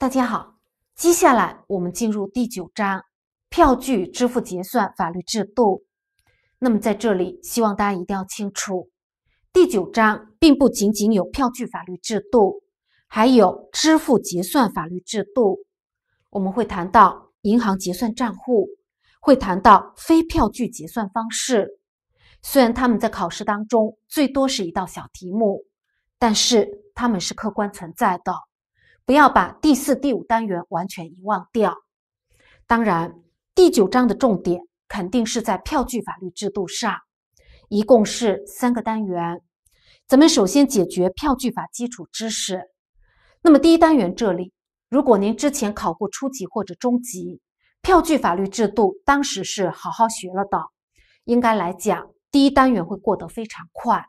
大家好，接下来我们进入第九章票据支付结算法律制度。那么在这里，希望大家一定要清楚，第九章并不仅仅有票据法律制度，还有支付结算法律制度。我们会谈到银行结算账户，会谈到非票据结算方式。虽然他们在考试当中最多是一道小题目，但是他们是客观存在的。不要把第四、第五单元完全遗忘掉。当然，第九章的重点肯定是在票据法律制度上，一共是三个单元。咱们首先解决票据法基础知识。那么第一单元这里，如果您之前考过初级或者中级，票据法律制度当时是好好学了的，应该来讲第一单元会过得非常快，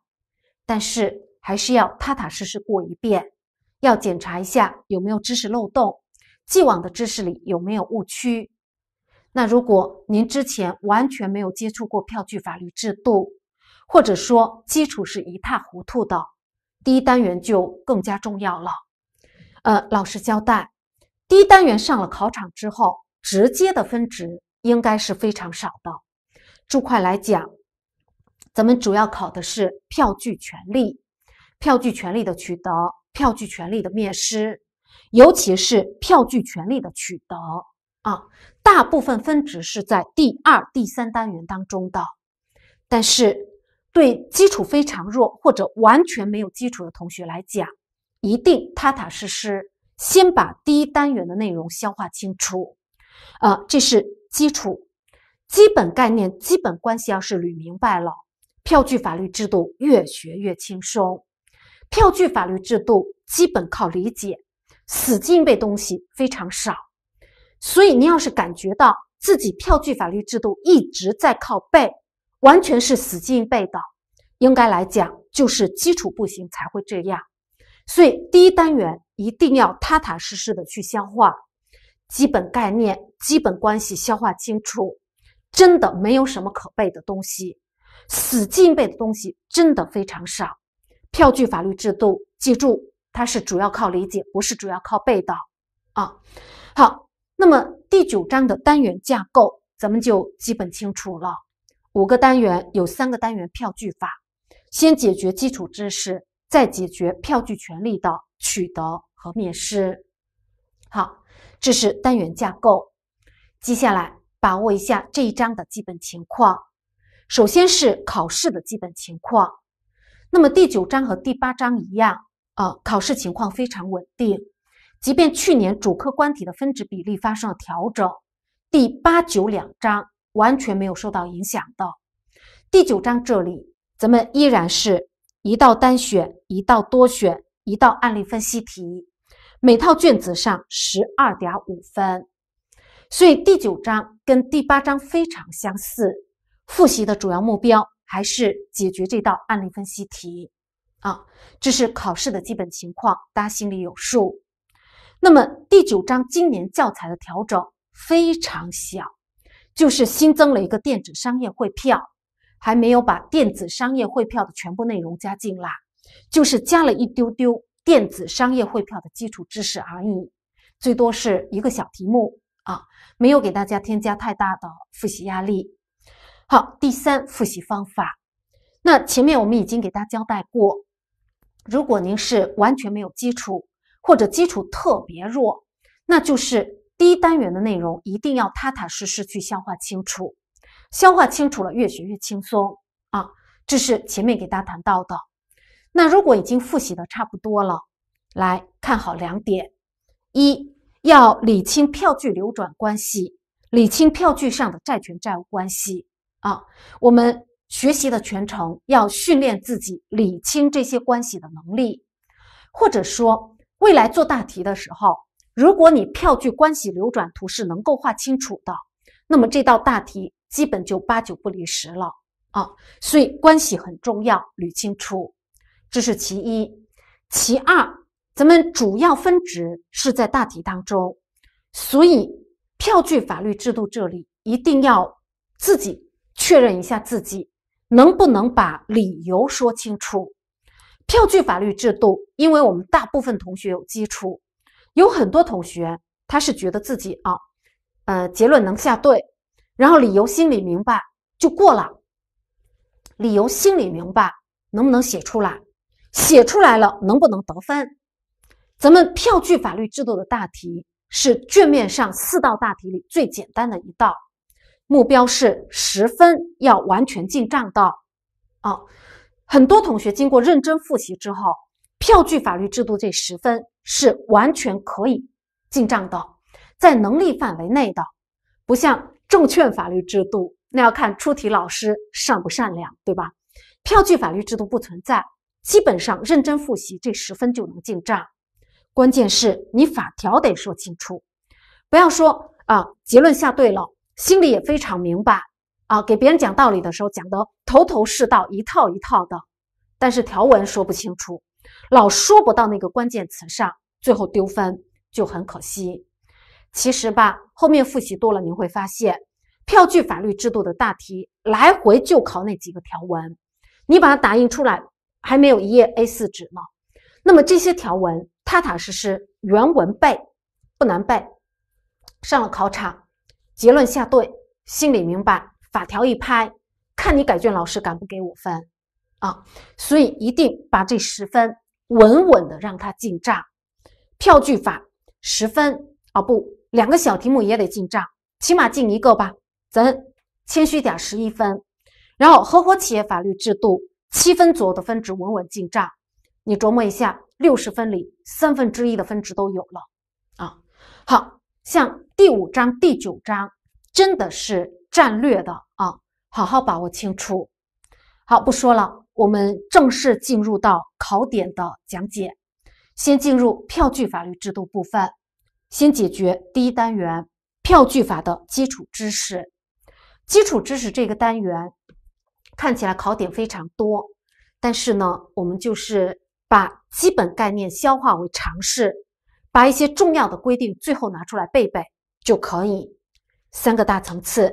但是还是要踏踏实实过一遍。要检查一下有没有知识漏洞，既往的知识里有没有误区。那如果您之前完全没有接触过票据法律制度，或者说基础是一塌糊涂的，第一单元就更加重要了。呃，老实交代，第一单元上了考场之后，直接的分值应该是非常少的。注会来讲，咱们主要考的是票据权利，票据权利的取得。票据权利的灭失，尤其是票据权利的取得啊，大部分分值是在第二、第三单元当中的。但是，对基础非常弱或者完全没有基础的同学来讲，一定踏踏实实先把第一单元的内容消化清楚啊，这是基础、基本概念、基本关系要是捋明白了，票据法律制度越学越轻松。票据法律制度基本靠理解，死记硬背东西非常少。所以，你要是感觉到自己票据法律制度一直在靠背，完全是死记硬背的，应该来讲就是基础不行才会这样。所以，第一单元一定要踏踏实实的去消化基本概念、基本关系，消化清楚。真的没有什么可背的东西，死记硬背的东西真的非常少。票据法律制度，记住它是主要靠理解，不是主要靠背的啊。好，那么第九章的单元架构，咱们就基本清楚了。五个单元有三个单元票据法，先解决基础知识，再解决票据权利的取得和灭失。好，这是单元架构。接下来把握一下这一章的基本情况。首先是考试的基本情况。那么第九章和第八章一样啊，考试情况非常稳定。即便去年主客观题的分值比例发生了调整，第八九两章完全没有受到影响的。第九章这里咱们依然是一道单选，一道多选，一道案例分析题，每套卷子上十二点五分。所以第九章跟第八章非常相似，复习的主要目标。还是解决这道案例分析题，啊，这是考试的基本情况，大家心里有数。那么第九章今年教材的调整非常小，就是新增了一个电子商业汇票，还没有把电子商业汇票的全部内容加进来，就是加了一丢丢电子商业汇票的基础知识而已，最多是一个小题目啊，没有给大家添加太大的复习压力。好，第三复习方法。那前面我们已经给大家交代过，如果您是完全没有基础或者基础特别弱，那就是第一单元的内容一定要踏踏实实去消化清楚，消化清楚了，越学越轻松啊。这是前面给大家谈到的。那如果已经复习的差不多了，来看好两点：一要理清票据流转关系，理清票据上的债权债务关系。啊，我们学习的全程要训练自己理清这些关系的能力，或者说未来做大题的时候，如果你票据关系流转图是能够画清楚的，那么这道大题基本就八九不离十了啊。所以关系很重要，捋清楚，这是其一。其二，咱们主要分值是在大题当中，所以票据法律制度这里一定要自己。确认一下自己能不能把理由说清楚。票据法律制度，因为我们大部分同学有基础，有很多同学他是觉得自己啊，呃，结论能下对，然后理由心里明白就过了。理由心里明白，能不能写出来？写出来了，能不能得分？咱们票据法律制度的大题是卷面上四道大题里最简单的一道。目标是十分要完全进账的，啊，很多同学经过认真复习之后，票据法律制度这十分是完全可以进账的，在能力范围内的，不像证券法律制度那要看出题老师善不善良，对吧？票据法律制度不存在，基本上认真复习这十分就能进账，关键是你法条得说清楚，不要说啊结论下对了。心里也非常明白，啊，给别人讲道理的时候讲得头头是道，一套一套的，但是条文说不清楚，老说不到那个关键词上，最后丢分就很可惜。其实吧，后面复习多了，你会发现，票据法律制度的大题来回就考那几个条文，你把它打印出来，还没有一页 A 四纸呢。那么这些条文，踏踏实实原文背，不难背，上了考场。结论下对，心里明白。法条一拍，看你改卷老师敢不给我分，啊！所以一定把这十分稳稳的让他进账。票据法十分啊，不，两个小题目也得进账，起码进一个吧。咱谦虚点，十一分。然后合伙企业法律制度七分左右的分值稳稳进账。你琢磨一下，六十分里三分之一的分值都有了，啊，好。像第五章、第九章，真的是战略的啊，好好把握清楚。好，不说了，我们正式进入到考点的讲解。先进入票据法律制度部分，先解决第一单元票据法的基础知识。基础知识这个单元看起来考点非常多，但是呢，我们就是把基本概念消化为常识。把一些重要的规定最后拿出来背背就可以。三个大层次，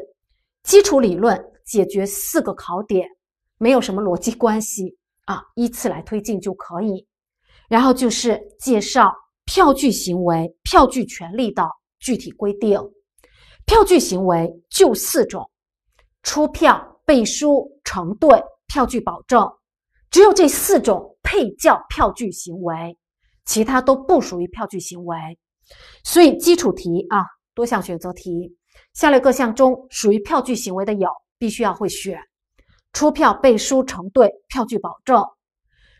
基础理论解决四个考点，没有什么逻辑关系啊，依次来推进就可以。然后就是介绍票据行为、票据权利的具体规定。票据行为就四种：出票、背书、承兑、票据保证，只有这四种配叫票据行为。其他都不属于票据行为，所以基础题啊，多项选择题，下列各项中属于票据行为的有，必须要会选，出票、背书、承兑、票据保证。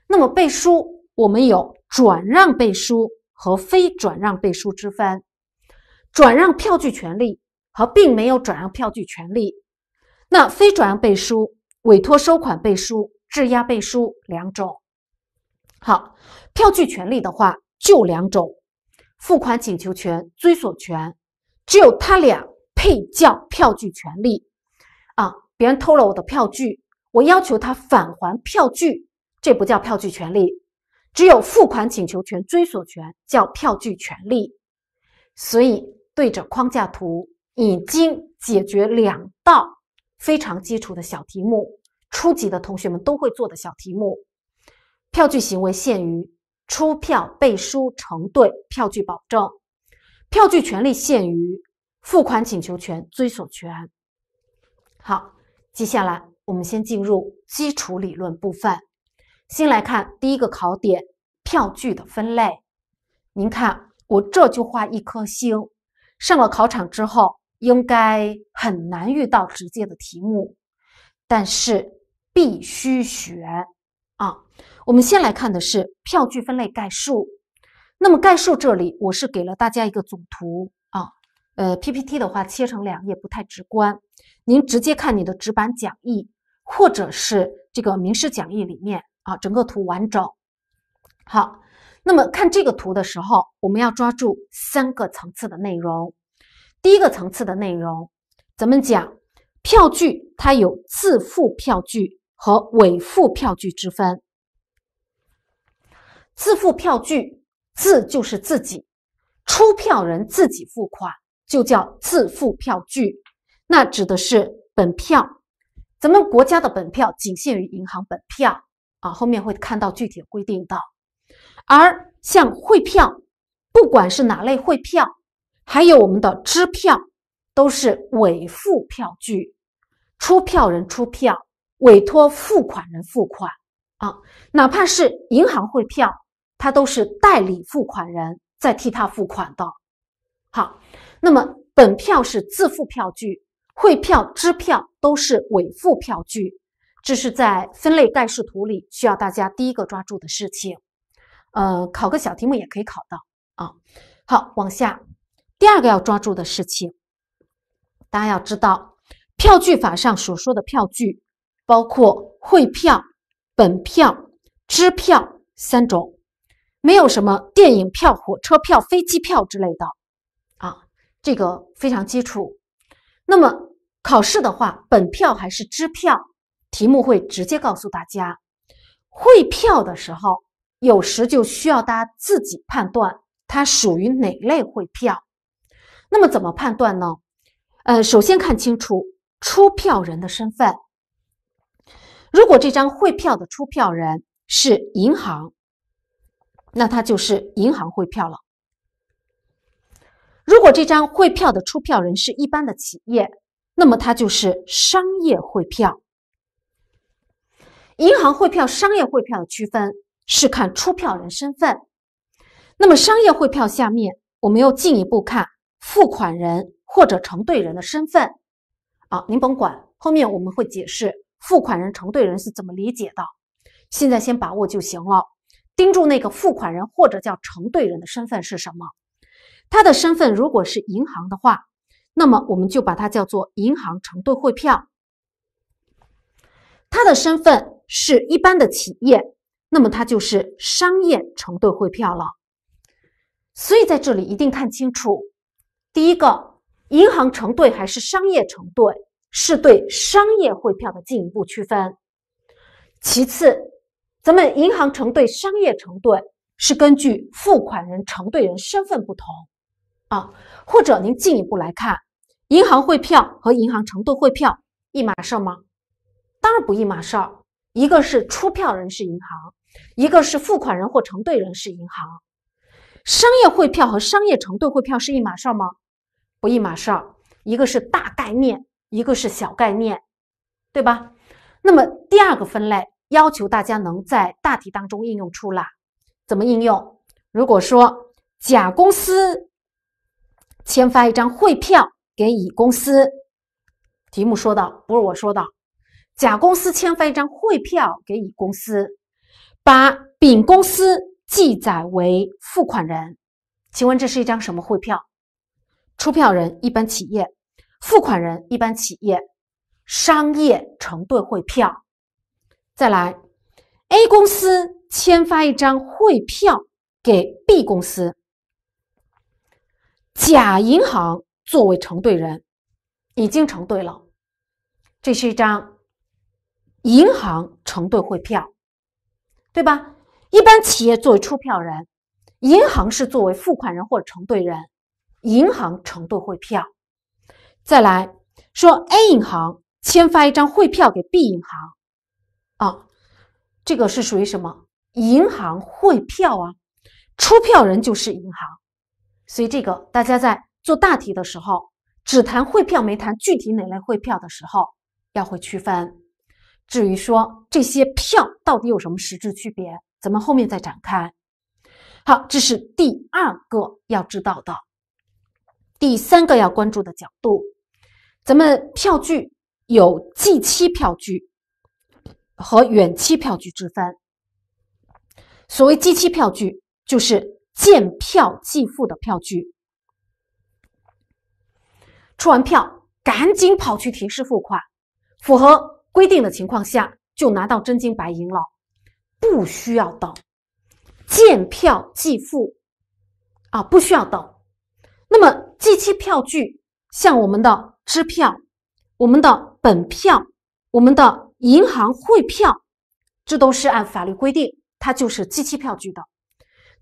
那么背书，我们有转让背书和非转让背书之分，转让票据权利和并没有转让票据权利。那非转让背书，委托收款背书、质押背书两种。好，票据权利的话就两种：付款请求权、追索权。只有他俩配叫票据权利啊。别人偷了我的票据，我要求他返还票据，这不叫票据权利。只有付款请求权、追索权叫票据权利。所以对着框架图已经解决两道非常基础的小题目，初级的同学们都会做的小题目。票据行为限于出票、背书、承兑、票据保证；票据权利限于付款请求权、追索权。好，接下来我们先进入基础理论部分，先来看第一个考点：票据的分类。您看，我这就画一颗星。上了考场之后，应该很难遇到直接的题目，但是必须学。我们先来看的是票据分类概述。那么概述这里我是给了大家一个总图啊，呃 PPT 的话切成两页不太直观，您直接看你的纸板讲义或者是这个名师讲义里面啊，整个图完整。好，那么看这个图的时候，我们要抓住三个层次的内容。第一个层次的内容，咱们讲票据它有自付票据和委付票据之分。自付票据，自就是自己，出票人自己付款就叫自付票据，那指的是本票。咱们国家的本票仅限于银行本票，啊，后面会看到具体规定的。而像汇票，不管是哪类汇票，还有我们的支票，都是委付票据，出票人出票，委托付款人付款，啊，哪怕是银行汇票。他都是代理付款人在替他付款的，好，那么本票是自付票据，汇票、支票都是委付票据，这是在分类概述图里需要大家第一个抓住的事情，呃，考个小题目也可以考到啊。好，往下第二个要抓住的事情，大家要知道，票据法上所说的票据包括汇票、本票、支票三种。没有什么电影票、火车票、飞机票之类的，啊，这个非常基础。那么考试的话，本票还是支票，题目会直接告诉大家。汇票的时候，有时就需要大家自己判断它属于哪类汇票。那么怎么判断呢？呃，首先看清楚出票人的身份。如果这张汇票的出票人是银行。那它就是银行汇票了。如果这张汇票的出票人是一般的企业，那么它就是商业汇票。银行汇票、商业汇票的区分是看出票人身份。那么，商业汇票下面我们又进一步看付款人或者承兑人的身份。啊，您甭管，后面我们会解释付款人、承兑人是怎么理解的。现在先把握就行了。盯住那个付款人或者叫承兑人的身份是什么？他的身份如果是银行的话，那么我们就把它叫做银行承兑汇票。他的身份是一般的企业，那么它就是商业承兑汇票了。所以在这里一定看清楚：第一个，银行承兑还是商业承兑，是对商业汇票的进一步区分；其次。咱们银行承兑、商业承兑是根据付款人、承兑人身份不同啊，或者您进一步来看，银行汇票和银行承兑汇票一码事儿吗？当然不一码事儿，一个是出票人是银行，一个是付款人或承兑人是银行。商业汇票和商业承兑汇票是一码事儿吗？不一码事儿，一个是大概念，一个是小概念，对吧？那么第二个分类。要求大家能在大题当中应用出来，怎么应用？如果说甲公司签发一张汇票给乙公司，题目说的不是我说的，甲公司签发一张汇票给乙公司，把丙公司记载为付款人，请问这是一张什么汇票？出票人一般企业，付款人一般企业，商业承兑汇票。再来，A 公司签发一张汇票给 B 公司，甲银行作为承兑人，已经承兑了，这是一张银行承兑汇票，对吧？一般企业作为出票人，银行是作为付款人或者承兑人，银行承兑汇票。再来说，A 银行签发一张汇票给 B 银行。这个是属于什么银行汇票啊？出票人就是银行，所以这个大家在做大题的时候，只谈汇票没谈具体哪类汇票的时候，要会区分。至于说这些票到底有什么实质区别，咱们后面再展开。好，这是第二个要知道的，第三个要关注的角度，咱们票据有计期票据。和远期票据之分。所谓即期票据，就是见票即付的票据。出完票，赶紧跑去提示付款，符合规定的情况下，就拿到真金白银了，不需要等。见票即付，啊，不需要等。那么，即期票据像我们的支票、我们的本票、我们的。银行汇票，这都是按法律规定，它就是机器票据的，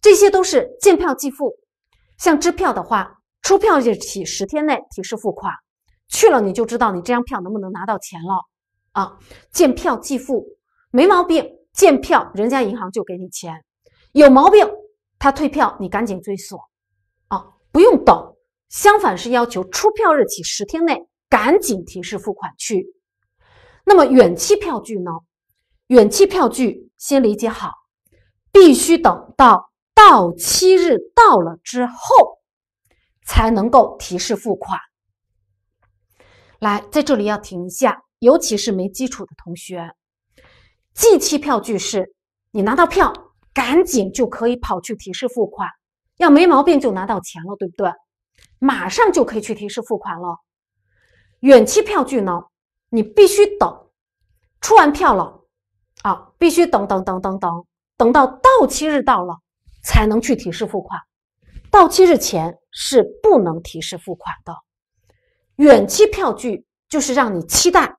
这些都是见票即付。像支票的话，出票日起十天内提示付款去了，你就知道你这张票能不能拿到钱了啊？见票即付没毛病，见票人家银行就给你钱，有毛病他退票，你赶紧追索啊，不用等。相反是要求出票日起十天内赶紧提示付款去。那么远期票据呢？远期票据先理解好，必须等到到期日到了之后，才能够提示付款。来，在这里要停一下，尤其是没基础的同学。即期票据是，你拿到票，赶紧就可以跑去提示付款，要没毛病就拿到钱了，对不对？马上就可以去提示付款了。远期票据呢？你必须等出完票了啊，必须等等等等等，等到到期日到了才能去提示付款。到期日前是不能提示付款的。远期票据就是让你期待，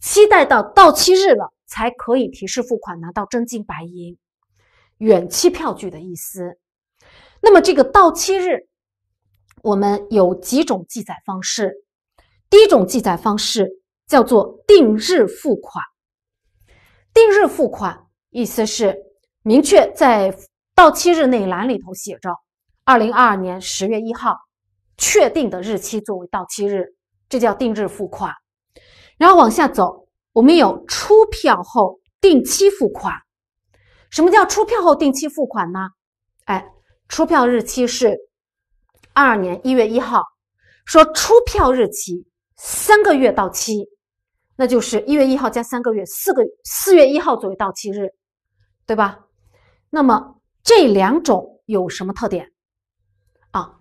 期待到到期日了才可以提示付款拿到真金白银。远期票据的意思。那么这个到期日，我们有几种记载方式。第一种记载方式。叫做定日付款。定日付款意思是明确在到期日内栏里头写着，二零二二年十月一号，确定的日期作为到期日，这叫定日付款。然后往下走，我们有出票后定期付款。什么叫出票后定期付款呢？哎，出票日期是二二年一月一号，说出票日期三个月到期。那就是一月一号加三个月，四个四月一号作为到期日，对吧？那么这两种有什么特点？啊，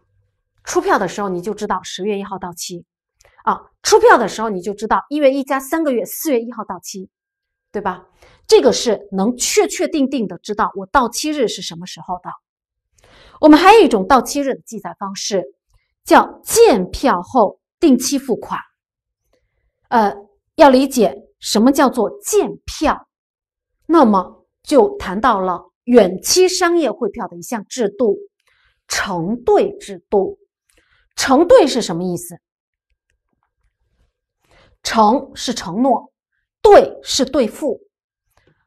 出票的时候你就知道十月一号到期，啊，出票的时候你就知道一月一加三个月四月一号到期，对吧？这个是能确确定定的知道我到期日是什么时候的。我们还有一种到期日的记载方式，叫见票后定期付款，呃。要理解什么叫做见票，那么就谈到了远期商业汇票的一项制度——承兑制度。承兑是什么意思？承是承诺，兑是兑付。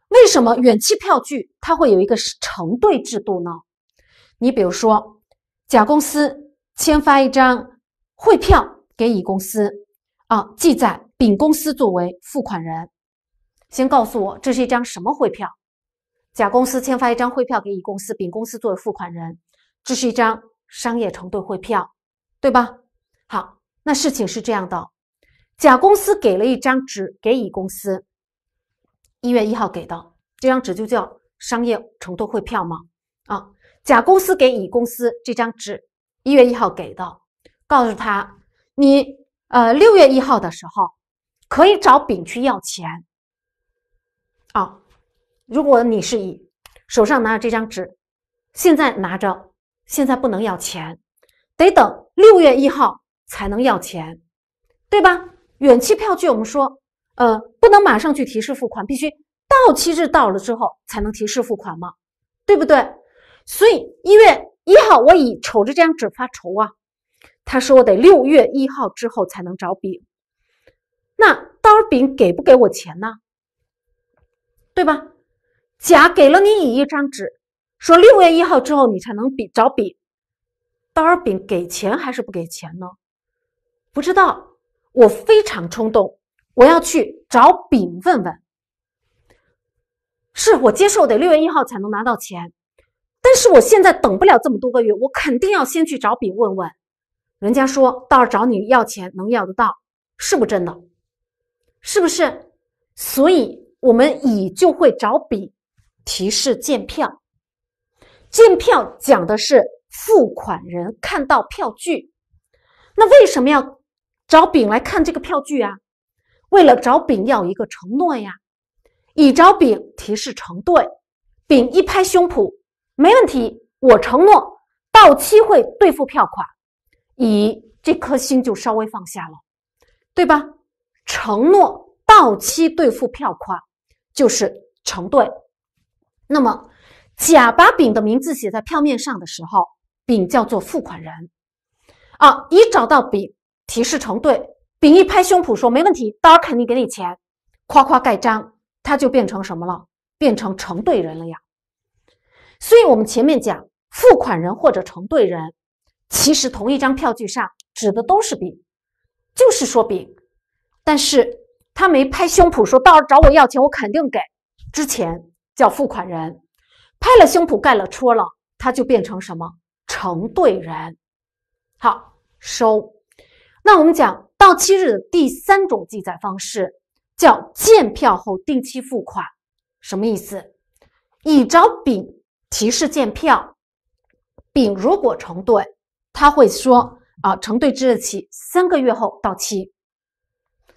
为什么远期票据它会有一个是承兑制度呢？你比如说，甲公司签发一张汇票给乙公司，啊，记载。丙公司作为付款人，先告诉我这是一张什么汇票？甲公司签发一张汇票给乙公司，丙公司作为付款人，这是一张商业承兑汇票，对吧？好，那事情是这样的，甲公司给了一张纸给乙公司，一月一号给的，这张纸就叫商业承兑汇票嘛？啊，甲公司给乙公司这张纸，一月一号给的，告诉他，你呃六月一号的时候。可以找丙去要钱啊！如果你是以手上拿着这张纸，现在拿着，现在不能要钱，得等六月一号才能要钱，对吧？远期票据我们说，呃，不能马上去提示付款，必须到期日到了之后才能提示付款嘛，对不对？所以一月一号我以瞅着这张纸发愁啊，他说得六月一号之后才能找丙。那刀儿丙给不给我钱呢？对吧？甲给了你乙一张纸，说六月一号之后你才能比找丙。刀儿丙给钱还是不给钱呢？不知道。我非常冲动，我要去找丙问问。是我接受得六月一号才能拿到钱。但是我现在等不了这么多个月，我肯定要先去找丙问问。人家说，到时找你要钱能要得到，是不真的？是不是？所以，我们乙就会找丙提示见票。见票讲的是付款人看到票据，那为什么要找丙来看这个票据啊？为了找丙要一个承诺呀。乙找丙提示承兑，丙一拍胸脯，没问题，我承诺到期会兑付票款。乙这颗心就稍微放下了，对吧？承诺到期兑付票款就是承兑。那么，甲把丙的名字写在票面上的时候，丙叫做付款人啊。乙找到丙，提示承兑，丙一拍胸脯说：“没问题，到时肯定给你钱。”夸夸盖章，他就变成什么了？变成承兑人了呀。所以我们前面讲付款人或者承兑人，其实同一张票据上指的都是丙，就是说丙。但是他没拍胸脯说，到时候找我要钱，我肯定给。之前叫付款人拍了胸脯盖了戳了，他就变成什么承兑人。好收。那我们讲到期日的第三种记载方式叫见票后定期付款，什么意思？乙找丙提示见票，丙如果承兑，他会说啊，承兑之日起三个月后到期。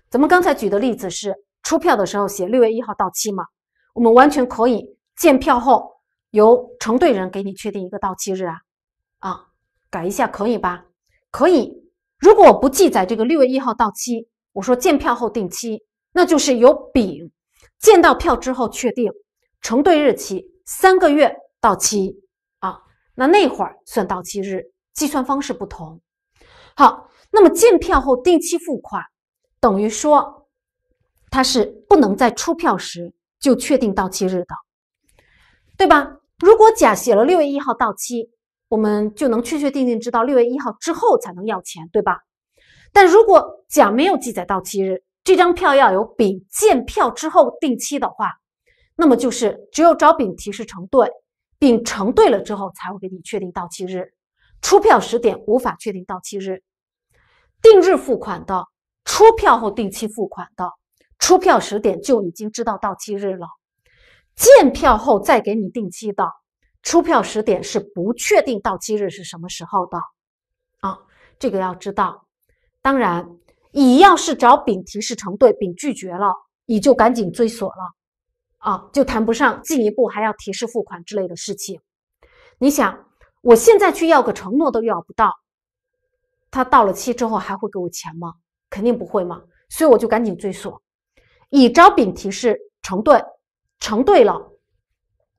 咱们刚才举的例子是出票的时候写六月一号到期嘛？我们完全可以见票后由承兑人给你确定一个到期日啊，啊，改一下可以吧？可以。如果我不记载这个六月一号到期，我说见票后定期，那就是由丙见到票之后确定承兑日期，三个月到期啊，那那会儿算到期日，计算方式不同。好，那么见票后定期付款。等于说，他是不能在出票时就确定到期日的，对吧？如果甲写了六月一号到期，我们就能确确定定知道六月一号之后才能要钱，对吧？但如果甲没有记载到期日，这张票要有丙见票之后定期的话，那么就是只有找丙提示承兑，丙承兑了之后才会给你确定到期日，出票时点无法确定到期日，定日付款的。出票后定期付款的，出票时点就已经知道到期日了；见票后再给你定期的，出票时点是不确定到期日是什么时候的，啊，这个要知道。当然，乙要是找丙提示承兑，丙拒绝了，乙就赶紧追索了，啊，就谈不上进一步还要提示付款之类的事情。你想，我现在去要个承诺都要不到，他到了期之后还会给我钱吗？肯定不会嘛，所以我就赶紧追索。乙招丙提示成对，成对了，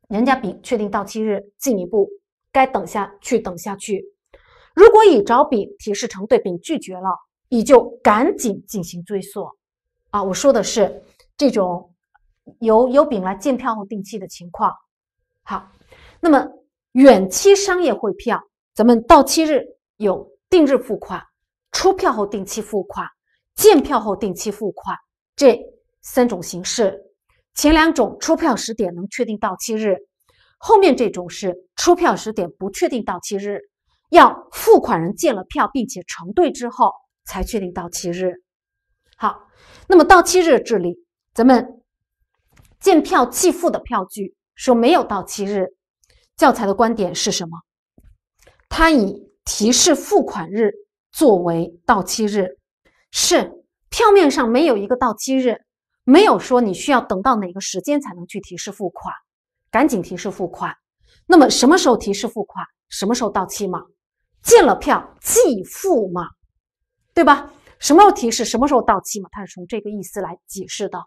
人家丙确定到期日，进一步该等下去等下去。如果乙招丙提示成对，丙拒绝了，乙就赶紧进行追索。啊，我说的是这种由由丙来建票后定期的情况。好，那么远期商业汇票，咱们到期日有定日付款、出票后定期付款。见票后定期付款这三种形式，前两种出票时点能确定到期日，后面这种是出票时点不确定到期日，要付款人见了票并且承兑之后才确定到期日。好，那么到期日这里，咱们见票即付的票据说没有到期日，教材的观点是什么？它以提示付款日作为到期日。是票面上没有一个到期日，没有说你需要等到哪个时间才能去提示付款，赶紧提示付款。那么什么时候提示付款？什么时候到期嘛？见了票即付嘛，对吧？什么时候提示？什么时候到期嘛？他是从这个意思来解释的。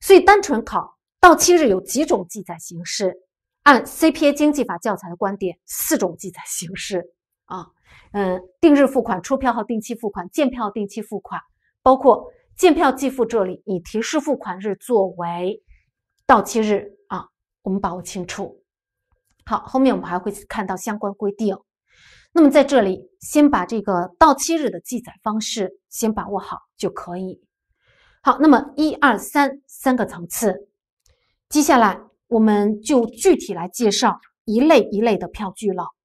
所以单纯考到期日有几种记载形式，按 CPA 经济法教材的观点，四种记载形式啊。嗯，定日付款、出票后定期付款、见票定期付款，包括见票即付，这里以提示付款日作为到期日啊，我们把握清楚。好，后面我们还会看到相关规定。那么在这里，先把这个到期日的记载方式先把握好就可以。好，那么一二三三个层次，接下来我们就具体来介绍一类一类的票据了。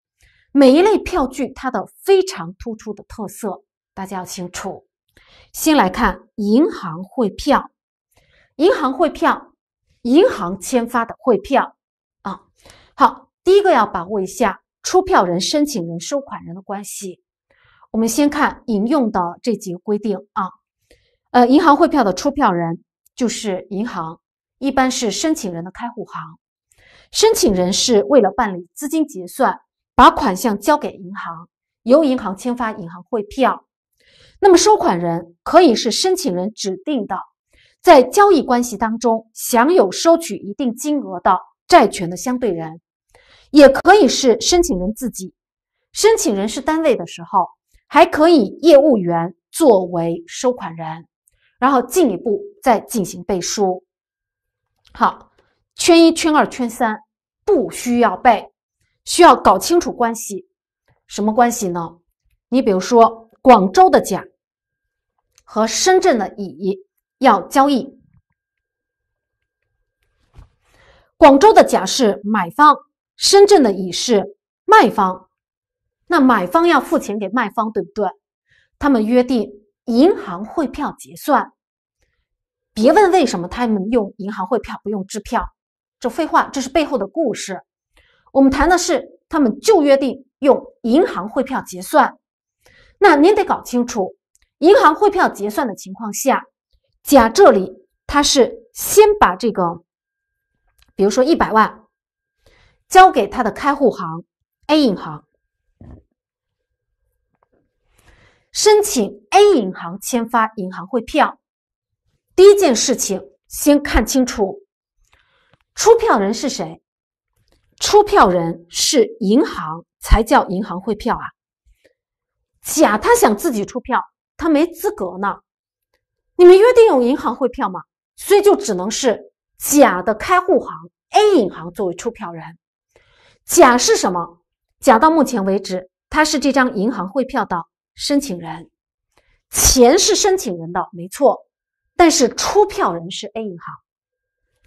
每一类票据它的非常突出的特色，大家要清楚。先来看银行汇票，银行汇票，银行签发的汇票啊。好，第一个要把握一下出票人、申请人、收款人的关系。我们先看引用的这几个规定啊。呃，银行汇票的出票人就是银行，一般是申请人的开户行。申请人是为了办理资金结算。把款项交给银行，由银行签发银行汇票。那么收款人可以是申请人指定的，在交易关系当中享有收取一定金额的债权的相对人，也可以是申请人自己。申请人是单位的时候，还可以业务员作为收款人，然后进一步再进行背书。好，圈一、圈二、圈三不需要背。需要搞清楚关系，什么关系呢？你比如说，广州的甲和深圳的乙要交易，广州的甲是买方，深圳的乙是卖方，那买方要付钱给卖方，对不对？他们约定银行汇票结算，别问为什么他们用银行汇票不用支票，这废话，这是背后的故事。我们谈的是他们就约定用银行汇票结算。那您得搞清楚，银行汇票结算的情况下，甲这里他是先把这个，比如说一百万，交给他的开户行 A 银行，申请 A 银行签发银行汇票。第一件事情，先看清楚出票人是谁。出票人是银行才叫银行汇票啊。甲他想自己出票，他没资格呢。你们约定有银行汇票吗？所以就只能是甲的开户行 A 银行作为出票人。甲是什么？甲到目前为止，他是这张银行汇票的申请人，钱是申请人的，没错。但是出票人是 A 银行，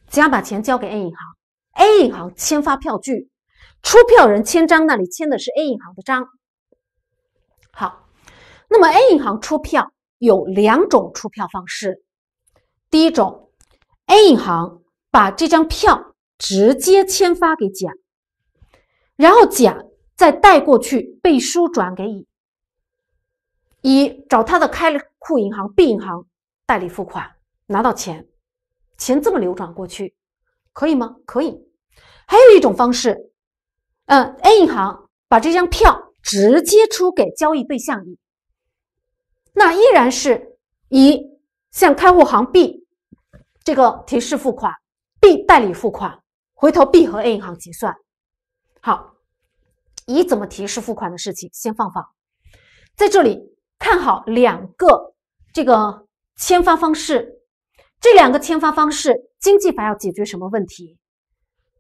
甲把钱交给 A 银行。A 银行签发票据，出票人签章那里签的是 A 银行的章。好，那么 A 银行出票有两种出票方式。第一种，A 银行把这张票直接签发给甲，然后甲再带过去背书转给乙，乙找他的开户银行 B 银行代理付款，拿到钱，钱这么流转过去。可以吗？可以。还有一种方式，嗯，A 银行把这张票直接出给交易对象乙，那依然是乙向开户行 B 这个提示付款，B 代理付款，回头 B 和 A 银行结算。好，乙怎么提示付款的事情先放放，在这里看好两个这个签发方式。这两个签发方式，经济法要解决什么问题？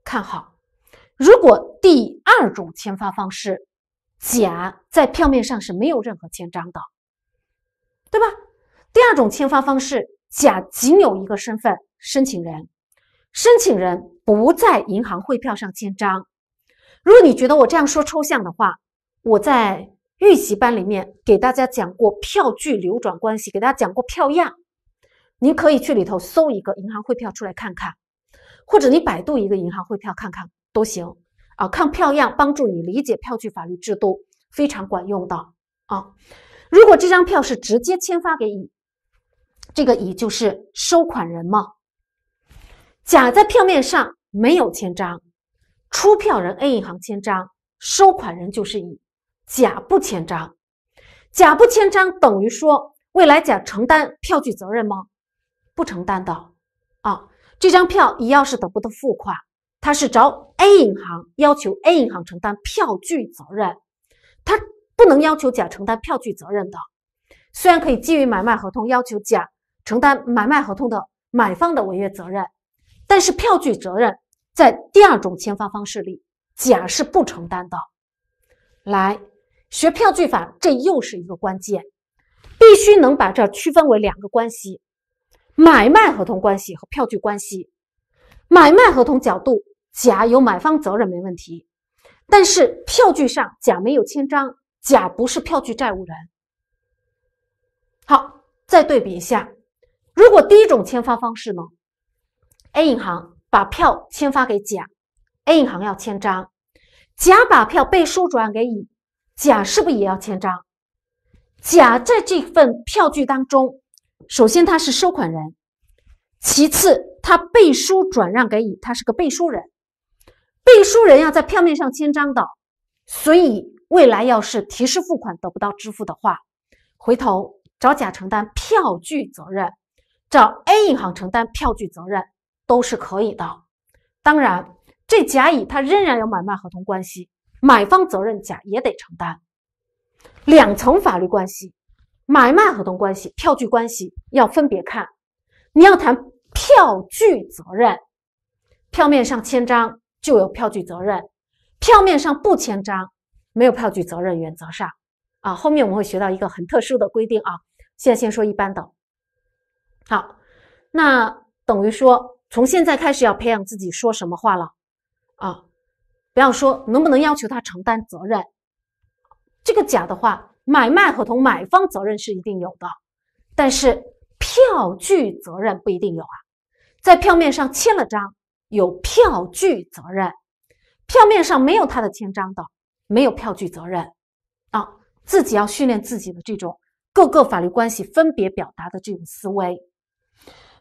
看好，如果第二种签发方式，甲在票面上是没有任何签章的，对吧？第二种签发方式，甲仅有一个身份申请人，申请人不在银行汇票上签章。如果你觉得我这样说抽象的话，我在预习班里面给大家讲过票据流转关系，给大家讲过票样。你可以去里头搜一个银行汇票出来看看，或者你百度一个银行汇票看看都行啊。看票样帮助你理解票据法律制度，非常管用的啊。如果这张票是直接签发给乙，这个乙就是收款人吗？甲在票面上没有签章，出票人 A 银行签章，收款人就是乙。甲不签章，甲不签章等于说未来甲承担票据责任吗？不承担的啊！这张票，你要是得不到付款，他是找 A 银行要求 A 银行承担票据责任，他不能要求甲承担票据责任的。虽然可以基于买卖合同要求甲承担买卖合同的买方的违约责任，但是票据责任在第二种签发方式里，甲是不承担的。来学票据法，这又是一个关键，必须能把这区分为两个关系。买卖合同关系和票据关系，买卖合同角度，甲有买方责任没问题，但是票据上甲没有签章，甲不是票据债务人。好，再对比一下，如果第一种签发方式呢？A 银行把票签发给甲，A 银行要签章，甲把票背书转让给乙，甲是不是也要签章？甲在这份票据当中。首先，他是收款人；其次，他背书转让给乙，他是个背书人。背书人要在票面上签章的，所以未来要是提示付款得不到支付的话，回头找甲承担票据责任，找 A 银行承担票据责任都是可以的。当然，这甲乙他仍然有买卖合同关系，买方责任甲也得承担，两层法律关系。买卖合同关系、票据关系要分别看。你要谈票据责任，票面上签章就有票据责任；票面上不签章，没有票据责任。原则上，啊，后面我们会学到一个很特殊的规定啊。现在先说一般的。好，那等于说从现在开始要培养自己说什么话了啊？不要说能不能要求他承担责任，这个假的话。买卖合同买方责任是一定有的，但是票据责任不一定有啊。在票面上签了章有票据责任，票面上没有他的签章的没有票据责任啊。自己要训练自己的这种各个法律关系分别表达的这种思维。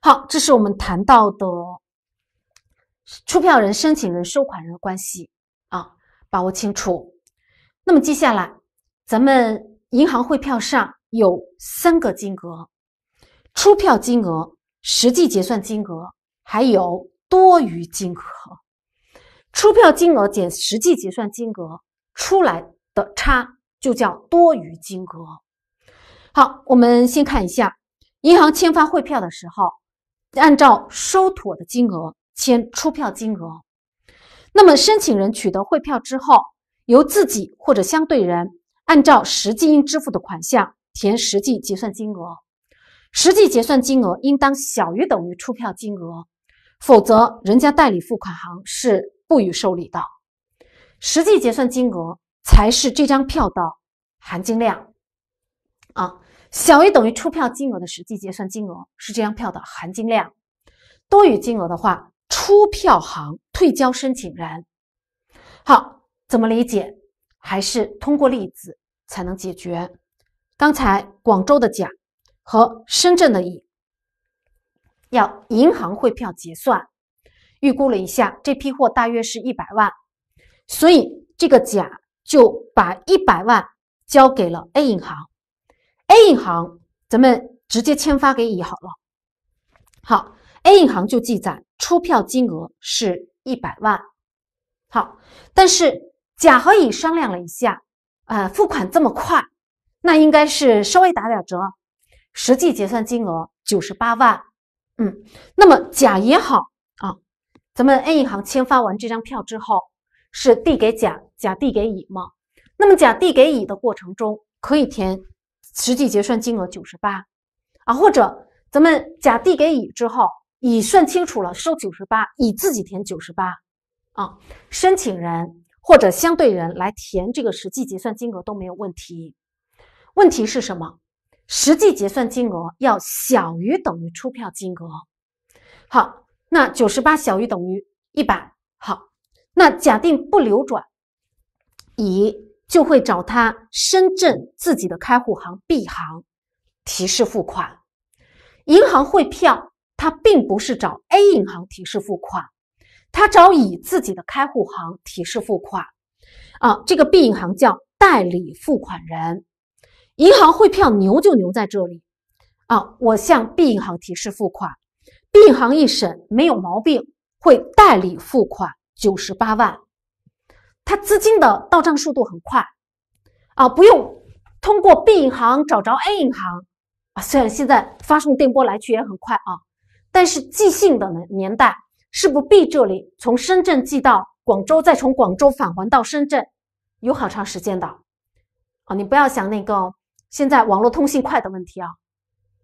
好，这是我们谈到的出票人、申请人、收款人的关系啊，把握清楚。那么接下来咱们。银行汇票上有三个金额：出票金额、实际结算金额，还有多余金额。出票金额减实际结算金额出来的差就叫多余金额。好，我们先看一下银行签发汇票的时候，按照收妥的金额签出票金额。那么申请人取得汇票之后，由自己或者相对人。按照实际应支付的款项填实际结算金额，实际结算金额应当小于等于出票金额，否则人家代理付款行是不予受理的。实际结算金额才是这张票的含金量啊，小于等于出票金额的实际结算金额是这张票的含金量，多于金额的话，出票行退交申请人。好，怎么理解？还是通过例子才能解决。刚才广州的甲和深圳的乙要银行汇票结算，预估了一下，这批货大约是一百万，所以这个甲就把一百万交给了 A 银行，A 银行，咱们直接签发给乙好了。好，A 银行就记载出票金额是一百万。好，但是。甲和乙商量了一下，呃，付款这么快，那应该是稍微打点折，实际结算金额九十八万，嗯，那么甲也好啊，咱们 A 银行签发完这张票之后，是递给甲，甲递给乙吗？那么甲递给乙的过程中，可以填实际结算金额九十八，啊，或者咱们甲递给乙之后，乙算清楚了收九十八，乙自己填九十八，啊，申请人。或者相对人来填这个实际结算金额都没有问题，问题是什么？实际结算金额要小于等于出票金额。好，那九十八小于等于一百。好，那假定不流转，乙就会找他深圳自己的开户行 B 行提示付款。银行汇票他并不是找 A 银行提示付款。他找以自己的开户行提示付款啊，这个 B 银行叫代理付款人，银行汇票牛就牛在这里啊，我向 B 银行提示付款，B 银行一审没有毛病，会代理付款九十八万，他资金的到账速度很快啊，不用通过 B 银行找着 A 银行啊，虽然现在发送电波来去也很快啊，但是寄信的年代。是不 B 这里从深圳寄到广州，再从广州返还到深圳，有好长时间的。啊，你不要想那个现在网络通信快的问题啊。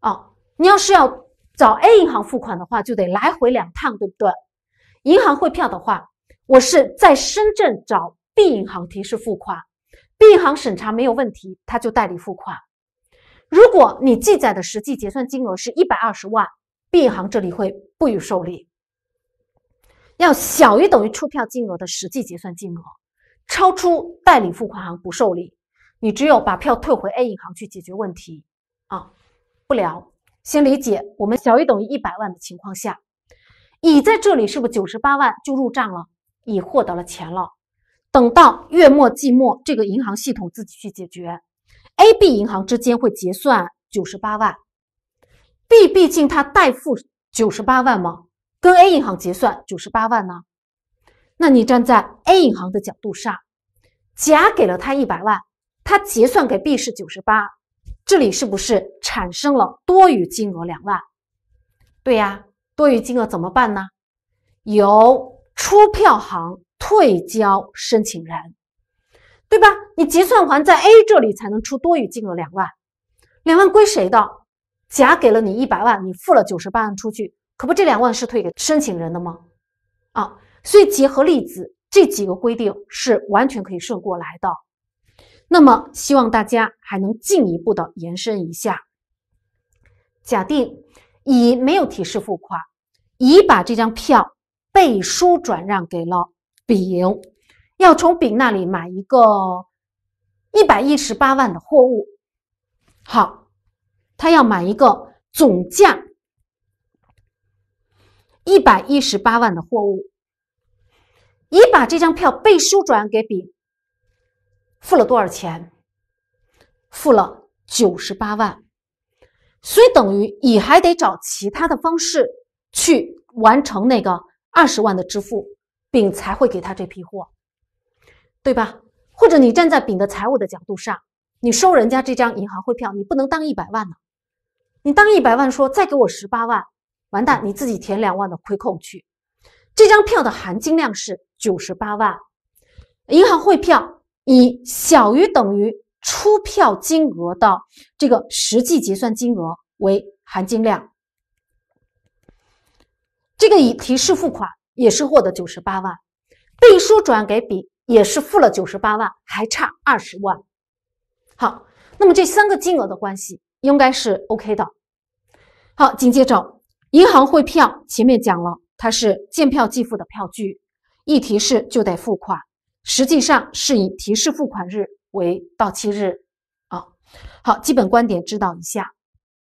啊，你要是要找 A 银行付款的话，就得来回两趟，对不对？银行汇票的话，我是在深圳找 B 银行提示付款，B 银行审查没有问题，他就代理付款。如果你记载的实际结算金额是一百二十万，B 银行这里会不予受理。要小于等于出票金额的实际结算金额，超出代理付款行不受理，你只有把票退回 A 银行去解决问题啊。不聊，先理解。我们小于等于一百万的情况下，乙在这里是不是九十八万就入账了？乙获得了钱了。等到月末季末，这个银行系统自己去解决，A、B 银行之间会结算九十八万。B 毕竟他代付九十八万吗？跟 A 银行结算九十八万呢？那你站在 A 银行的角度上，甲给了他一百万，他结算给 B 是九十八，这里是不是产生了多余金额两万？对呀，多余金额怎么办呢？由出票行退交申请人，对吧？你结算还在 A 这里才能出多余金额两万，两万归谁的？甲给了你一百万，你付了九十八万出去。可不，这两万是退给申请人的吗？啊，所以结合例子，这几个规定是完全可以顺过来的。那么，希望大家还能进一步的延伸一下。假定乙没有提示付款，乙把这张票背书转让给了丙，要从丙那里买一个一百一十八万的货物。好，他要买一个总价。一百一十八万的货物，乙把这张票背书转给丙，付了多少钱？付了九十八万，所以等于乙还得找其他的方式去完成那个二十万的支付，丙才会给他这批货，对吧？或者你站在丙的财务的角度上，你收人家这张银行汇票，你不能当一百万呢，你当一百万说再给我十八万。完蛋，你自己填两万的亏空去。这张票的含金量是九十八万。银行汇票以小于等于出票金额的这个实际结算金额为含金量。这个以提示付款也是获得九十八万，背书转给丙也是付了九十八万，还差二十万。好，那么这三个金额的关系应该是 OK 的。好，紧接着。银行汇票前面讲了，它是见票即付的票据，一提示就得付款，实际上是以提示付款日为到期日，啊，好，基本观点知道一下。